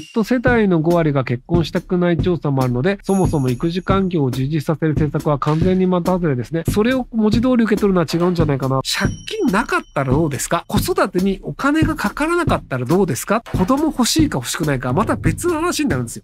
Z 世代の5割が結婚したくない調査もあるので、そもそも育児環境を充実させる政策は完全にまた外れですね。それを文字通り受け取るのは違うんじゃないかな。借金なかったらどうですか子育てにお金がかからなかったらどうですか子供欲しいか欲しくないか、また別の話になるんですよ。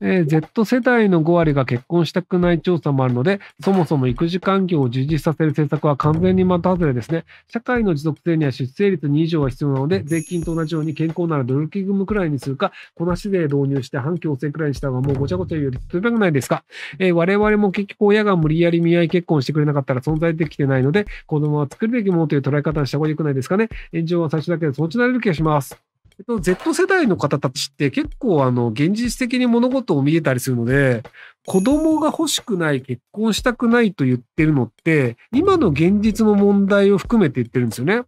えー、Z 世代の5割が結婚したくない調査もあるので、そもそも育児環境を充実させる政策は完全にた外れですね。社会の持続性には出生率2以上が必要なので、税金と同じように健康なら努力義務くらいにするか、こなし税導入して反強制くらいにした方がもうごちゃごちゃ言うより強くないですか。えー、我々も結局親が無理やり見合い結婚してくれなかったら存在できてないので、子供は作るべきものという捉え方にした方が良くないですかね。炎上は最初だけでそっちれる気がします。えっと、Z 世代の方たちって結構あの現実的に物事を見えたりするので、子供が欲しくない、結婚したくないと言ってるのって、今の現実の問題を含めて言ってるんですよね。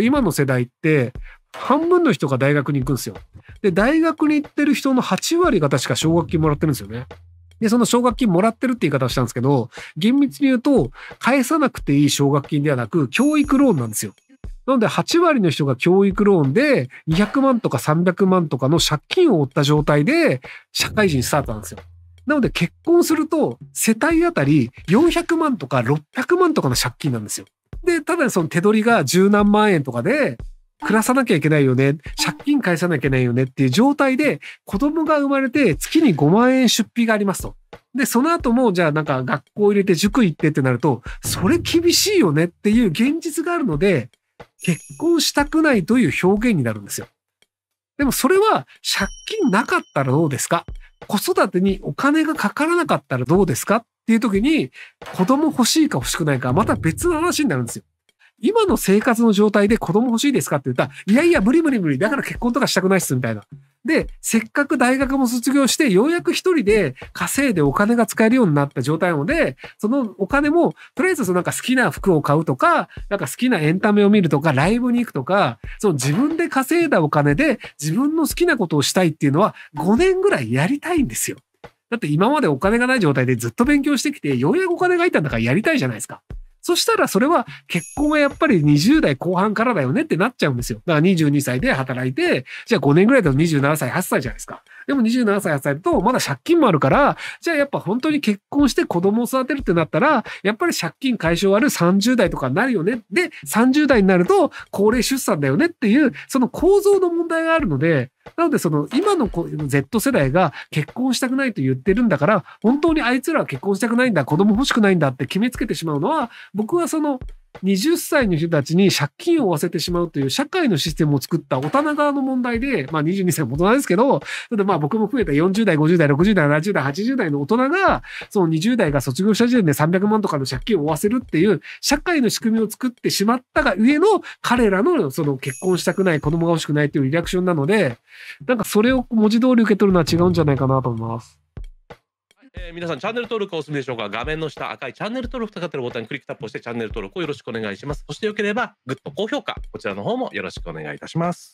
今の世代って、半分の人が大学に行くんですよ。で、大学に行ってる人の8割が確か奨学金もらってるんですよね。で、その奨学金もらってるって言い方をしたんですけど、厳密に言うと、返さなくていい奨学金ではなく、教育ローンなんですよ。なので8割の人が教育ローンで200万とか300万とかの借金を負った状態で社会人スタートなんですよ。なので結婚すると世帯あたり400万とか600万とかの借金なんですよ。で、ただその手取りが十何万円とかで暮らさなきゃいけないよね、借金返さなきゃいけないよねっていう状態で子供が生まれて月に5万円出費がありますと。で、その後も、じゃあなんか学校入れて塾行ってってなると、それ厳しいよねっていう現実があるので、結婚したくないという表現になるんですよ。でもそれは借金なかったらどうですか子育てにお金がかからなかったらどうですかっていう時に子供欲しいか欲しくないかまた別の話になるんですよ。今の生活の状態で子供欲しいですかって言ったら、いやいや無理無理無理、だから結婚とかしたくないっすみたいな。で、せっかく大学も卒業して、ようやく一人で稼いでお金が使えるようになった状態なので、そのお金も、とりあえずそのなんか好きな服を買うとか、なんか好きなエンタメを見るとか、ライブに行くとか、その自分で稼いだお金で自分の好きなことをしたいっていうのは5年ぐらいやりたいんですよ。だって今までお金がない状態でずっと勉強してきて、ようやくお金が入ったんだからやりたいじゃないですか。そしたらそれは結婚はやっぱり20代後半からだよねってなっちゃうんですよ。だから22歳で働いて、じゃあ5年ぐらいだと27歳、8歳じゃないですか。でも27歳、8歳だとまだ借金もあるから、じゃあやっぱ本当に結婚して子供を育てるってなったら、やっぱり借金解消ある30代とかになるよね。で、30代になると高齢出産だよねっていう、その構造の問題があるので、なので、その、今の Z 世代が結婚したくないと言ってるんだから、本当にあいつらは結婚したくないんだ、子供欲しくないんだって決めつけてしまうのは、僕はその、20歳の人たちに借金を負わせてしまうという社会のシステムを作った大人側の問題で、まあ22歳も大人ですけど、ただまあ僕も増えた40代、50代、60代、70代、80代の大人が、その20代が卒業した時点で300万とかの借金を負わせるっていう社会の仕組みを作ってしまったが上の彼らのその結婚したくない、子供が欲しくないっていうリアクションなので、なんかそれを文字通り受け取るのは違うんじゃないかなと思います。えー、皆さんチャンネル登録お済みでしょうか画面の下赤いチャンネル登録とかってるボタンクリックタップをしてチャンネル登録をよろしくお願いしますそしてよければグッド高評価こちらの方もよろしくお願いいたします